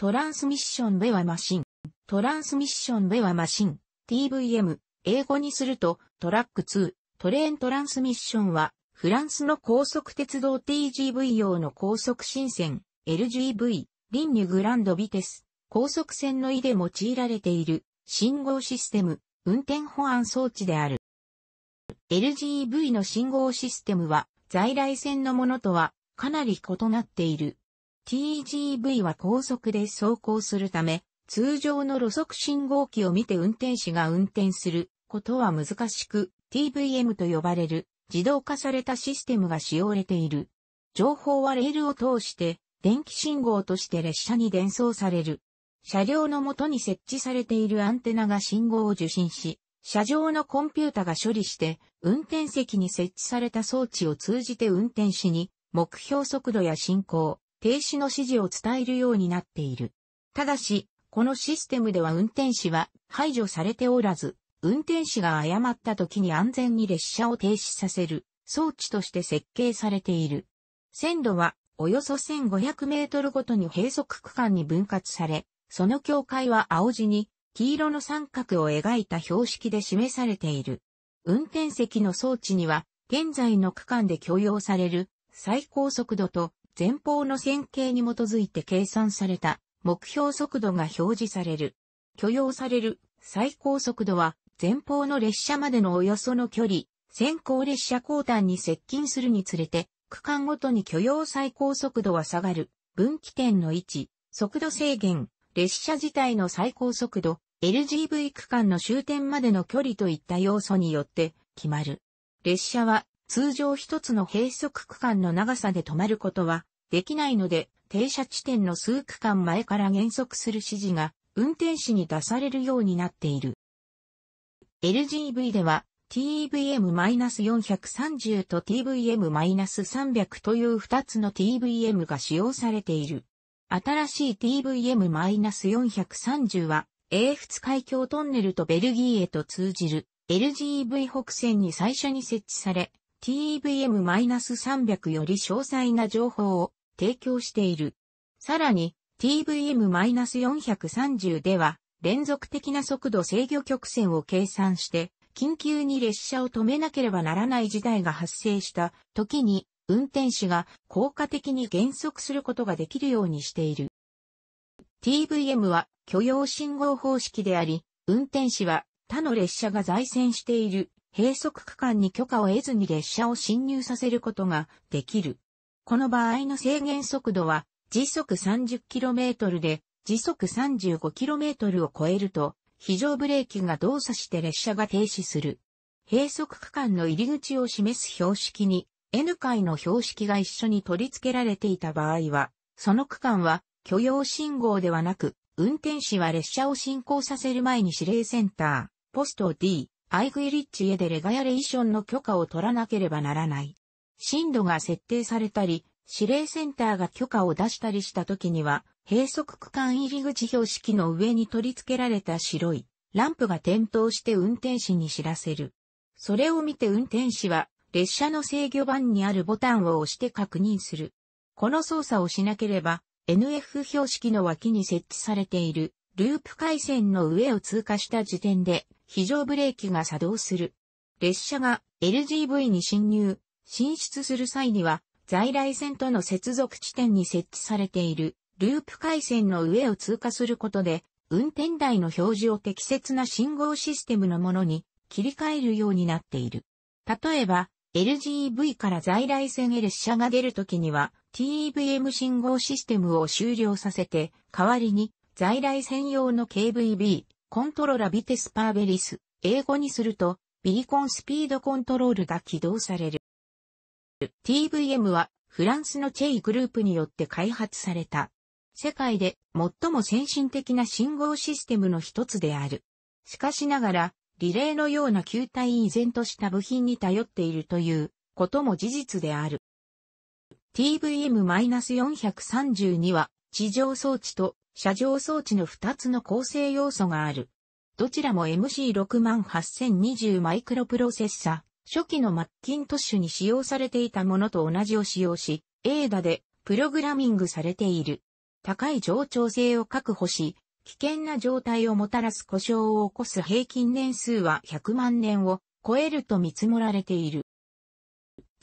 トランスミッションベはマシン。トランスミッションベはマシン。TVM、英語にすると、トラック2、トレーントランスミッションは、フランスの高速鉄道 TGV 用の高速新線、LGV、リンニュグランドビテス、高速線の意で用いられている、信号システム、運転保安装置である。LGV の信号システムは、在来線のものとは、かなり異なっている。TGV は高速で走行するため、通常の路側信号機を見て運転士が運転することは難しく、TVM と呼ばれる自動化されたシステムが使用れている。情報はレールを通して電気信号として列車に伝送される。車両の元に設置されているアンテナが信号を受信し、車上のコンピュータが処理して、運転席に設置された装置を通じて運転士に、目標速度や進行、停止の指示を伝えるようになっている。ただし、このシステムでは運転士は排除されておらず、運転士が誤った時に安全に列車を停止させる装置として設計されている。線路はおよそ1500メートルごとに閉塞区間に分割され、その境界は青地に黄色の三角を描いた標識で示されている。運転席の装置には現在の区間で許容される最高速度と前方の線形に基づいて計算された目標速度が表示される。許容される最高速度は前方の列車までのおよその距離、先行列車交代に接近するにつれて、区間ごとに許容最高速度は下がる、分岐点の位置、速度制限、列車自体の最高速度、LGV 区間の終点までの距離といった要素によって決まる。列車は通常一つの閉塞区間の長さで止まることはできないので、停車地点の数区間前から減速する指示が運転士に出されるようになっている。LGV では TVM-430 と TVM-300 という2つの TVM が使用されている。新しい TVM-430 は、英仏海峡トンネルとベルギーへと通じる LGV 北線に最初に設置され、TVM-300 より詳細な情報を提供している。さらに TVM-430 では連続的な速度制御曲線を計算して緊急に列車を止めなければならない事態が発生した時に運転士が効果的に減速することができるようにしている。TVM は許容信号方式であり、運転士は他の列車が在線している閉塞区間に許可を得ずに列車を進入させることができる。この場合の制限速度は時速 30km で時速 35km を超えると非常ブレーキが動作して列車が停止する。閉塞区間の入り口を示す標識に N 階の標識が一緒に取り付けられていた場合は、その区間は許容信号ではなく、運転士は列車を進行させる前に指令センター、ポスト D、アイグイリッチへでレガヤレーションの許可を取らなければならない。震度が設定されたり、指令センターが許可を出したりした時には、閉塞区間入り口標識の上に取り付けられた白いランプが点灯して運転士に知らせる。それを見て運転士は列車の制御盤にあるボタンを押して確認する。この操作をしなければ NF 標識の脇に設置されているループ回線の上を通過した時点で、非常ブレーキが作動する。列車が LGV に侵入、進出する際には、在来線との接続地点に設置されている、ループ回線の上を通過することで、運転台の表示を適切な信号システムのものに切り替えるようになっている。例えば、LGV から在来線へ列車が出るときには TEVM 信号システムを終了させて、代わりに在来専用の KVB、コントロラビテスパーベリス、英語にすると、ビリコンスピードコントロールが起動される。TVM はフランスのチェイグループによって開発された。世界で最も先進的な信号システムの一つである。しかしながら、リレーのような球体依然とした部品に頼っているということも事実である。TVM-432 は地上装置と車上装置の2つの構成要素がある。どちらも MC68020 マイクロプロセッサ、初期のマッキントッシュに使用されていたものと同じを使用し、ADA でプログラミングされている。高い冗長性を確保し、危険な状態をもたらす故障を起こす平均年数は100万年を超えると見積もられている。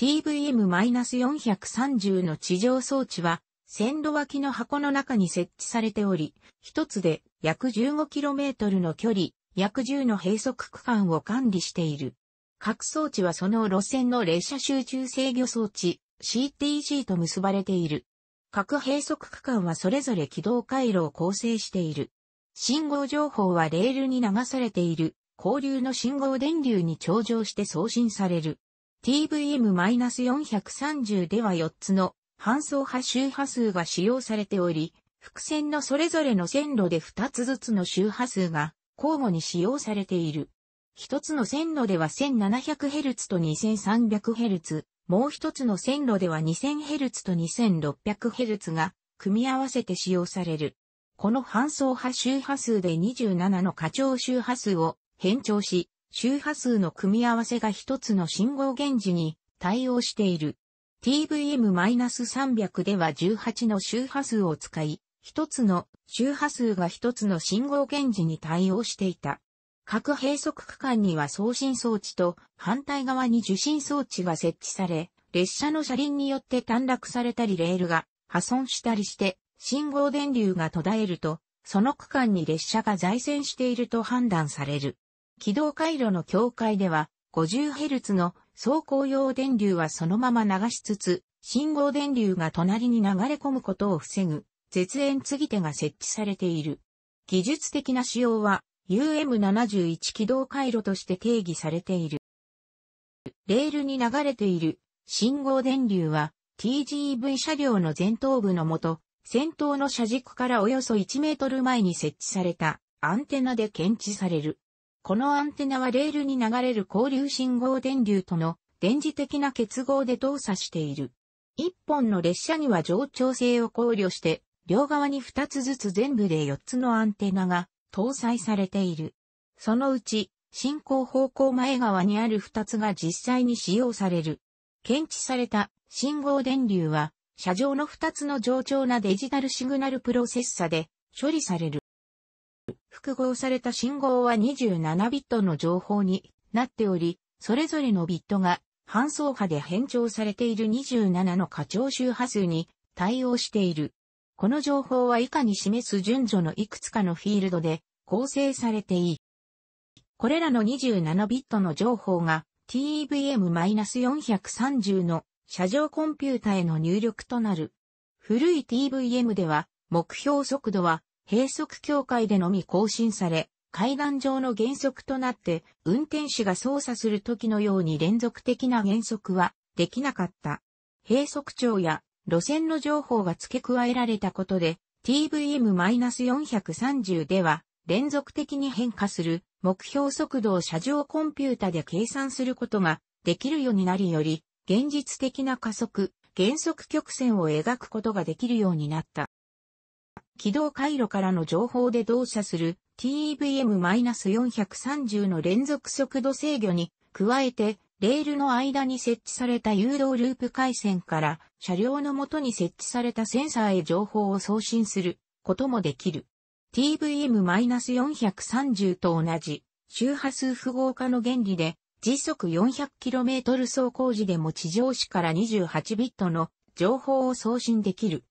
TVM-430 の地上装置は線路脇の箱の中に設置されており、一つで約 15km の距離、約10の閉塞区間を管理している。各装置はその路線の列車集中制御装置 CTG と結ばれている。各閉塞区間はそれぞれ軌道回路を構成している。信号情報はレールに流されている交流の信号電流に頂上して送信される。TVM-430 では4つの搬送波周波数が使用されており、伏線のそれぞれの線路で2つずつの周波数が交互に使用されている。一つの線路では 1700Hz と 2300Hz、もう一つの線路では 2000Hz と 2600Hz が組み合わせて使用される。この搬送波周波数で27の過長周波数を変調し、周波数の組み合わせが一つの信号源時に対応している。TVM-300 では18の周波数を使い、一つの周波数が一つの信号源時に対応していた。各閉塞区間には送信装置と反対側に受信装置が設置され、列車の車輪によって短絡されたりレールが破損したりして、信号電流が途絶えると、その区間に列車が在線していると判断される。軌道回路の境界では 50Hz の走行用電流はそのまま流しつつ、信号電流が隣に流れ込むことを防ぐ、絶縁継ぎ手が設置されている。技術的な仕様は、UM71 軌道回路として定義されている。レールに流れている信号電流は TGV 車両の前頭部のもと、先頭の車軸からおよそ1メートル前に設置されたアンテナで検知される。このアンテナはレールに流れる交流信号電流との電磁的な結合で動作している。一本の列車には上長性を考慮して、両側に二つずつ全部で四つのアンテナが搭載されている。そのうち、進行方向前側にある二つが実際に使用される。検知された信号電流は、車上の二つの上長なデジタルシグナルプロセッサで処理される。複合された信号は27ビットの情報になっており、それぞれのビットが半送波で変調されている27の過長周波数に対応している。この情報は以下に示す順序のいくつかのフィールドで構成されていい。これらの27ビットの情報が t v m 4 3 0の車上コンピュータへの入力となる。古い TVM では目標速度は閉塞境界でのみ更新され、階段上の原則となって、運転手が操作する時のように連続的な減速はできなかった。閉塞長や路線の情報が付け加えられたことで、TVM-430 では、連続的に変化する目標速度を車上コンピュータで計算することができるようになりより、現実的な加速、減速曲線を描くことができるようになった。軌道回路からの情報で動作する t v m 4 3 0の連続速度制御に加えて、レールの間に設置された誘導ループ回線から車両の元に設置されたセンサーへ情報を送信することもできる。TVM-430 と同じ周波数符号化の原理で時速 400km 走行時でも地上市から 28bit の情報を送信できる。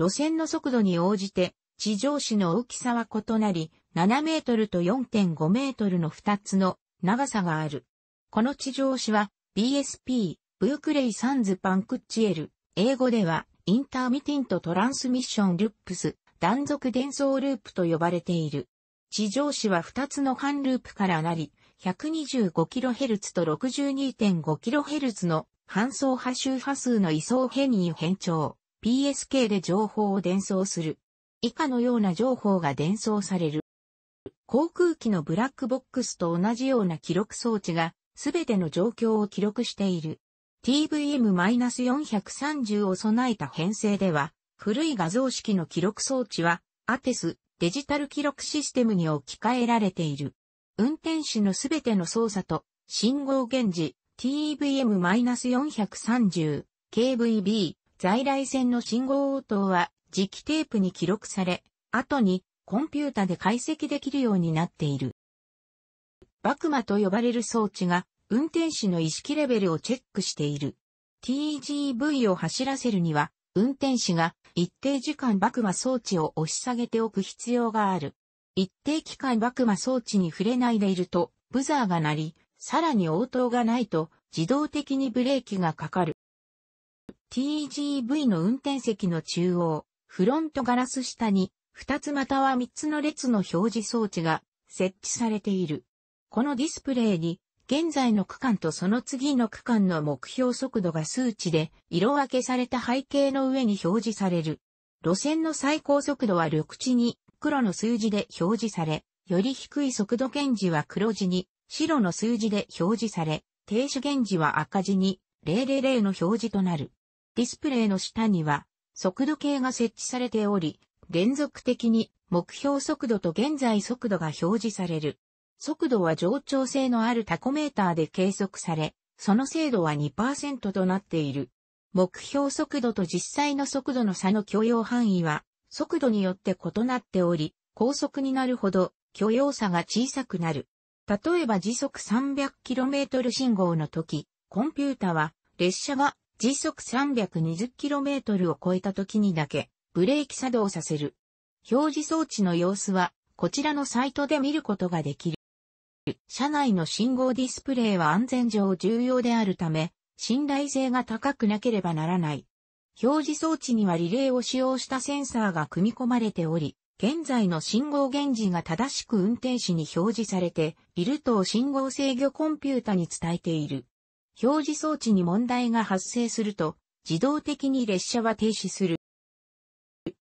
路線の速度に応じて、地上紙の大きさは異なり、7メートルと4.5メートルの2つの長さがある。この地上紙は BSP、ブークレイ・サンズ・パンクッチエル、英語ではインターミティント・トランスミッション・ルップス、断続伝送ループと呼ばれている。地上紙は2つの半ループからなり、125kHz と 62.5kHz の半送波周波数の位相変異変調。PSK で情報を伝送する。以下のような情報が伝送される。航空機のブラックボックスと同じような記録装置が、すべての状況を記録している。TVM-430 を備えた編成では、古い画像式の記録装置は、アテス、デジタル記録システムに置き換えられている。運転手のすべての操作と、信号源時、TVM-430、KVB、在来線の信号応答は磁気テープに記録され、後にコンピュータで解析できるようになっている。バクマと呼ばれる装置が運転士の意識レベルをチェックしている。TGV を走らせるには、運転士が一定時間バクマ装置を押し下げておく必要がある。一定期間バクマ装置に触れないでいると、ブザーが鳴り、さらに応答がないと自動的にブレーキがかかる。TGV の運転席の中央、フロントガラス下に、2つまたは3つの列の表示装置が設置されている。このディスプレイに、現在の区間とその次の区間の目標速度が数値で色分けされた背景の上に表示される。路線の最高速度は緑地に黒の数字で表示され、より低い速度検示は黒字に白の数字で表示され、停止検示は赤字に000の表示となる。ディスプレイの下には、速度計が設置されており、連続的に目標速度と現在速度が表示される。速度は上調性のあるタコメーターで計測され、その精度は2%となっている。目標速度と実際の速度の差の許容範囲は、速度によって異なっており、高速になるほど許容差が小さくなる。例えば時速 300km 信号の時、コンピュータは列車が時速 320km を超えた時にだけブレーキ作動させる。表示装置の様子はこちらのサイトで見ることができる。車内の信号ディスプレイは安全上重要であるため、信頼性が高くなければならない。表示装置にはリレーを使用したセンサーが組み込まれており、現在の信号源氏が正しく運転士に表示されていると信号制御コンピュータに伝えている。表示装置に問題が発生すると、自動的に列車は停止する。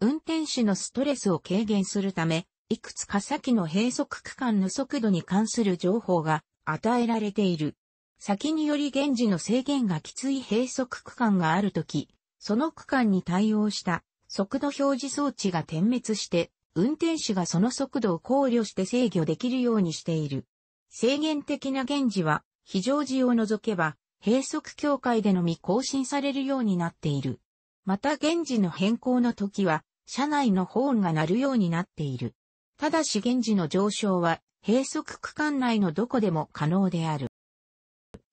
運転手のストレスを軽減するため、いくつか先の閉塞区間の速度に関する情報が与えられている。先により現時の制限がきつい閉塞区間があるとき、その区間に対応した速度表示装置が点滅して、運転手がその速度を考慮して制御できるようにしている。制限的な現時は非常時を除けば、閉塞協会でのみ更新されるようになっている。また現時の変更の時は、車内のホーンが鳴るようになっている。ただし現時の上昇は、閉塞区間内のどこでも可能である。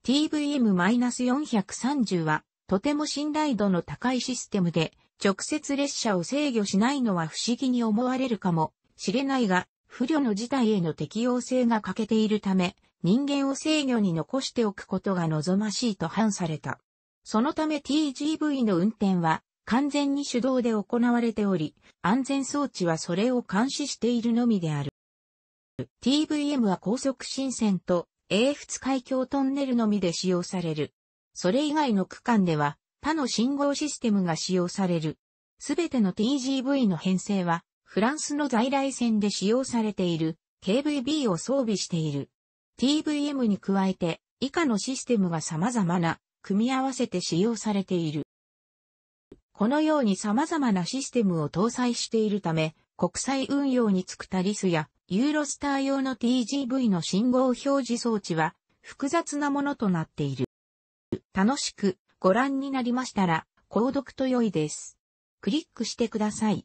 TVM-430 は、とても信頼度の高いシステムで、直接列車を制御しないのは不思議に思われるかもしれないが、不慮の事態への適応性が欠けているため、人間を制御に残しておくことが望ましいと反された。そのため TGV の運転は完全に手動で行われており、安全装置はそれを監視しているのみである。TVM は高速新線と英仏海峡トンネルのみで使用される。それ以外の区間では他の信号システムが使用される。すべての TGV の編成はフランスの在来線で使用されている KVB を装備している。TVM に加えて以下のシステムが様々な組み合わせて使用されている。このように様々なシステムを搭載しているため、国際運用につくタリスやユーロスター用の TGV の信号表示装置は複雑なものとなっている。楽しくご覧になりましたら、購読と良いです。クリックしてください。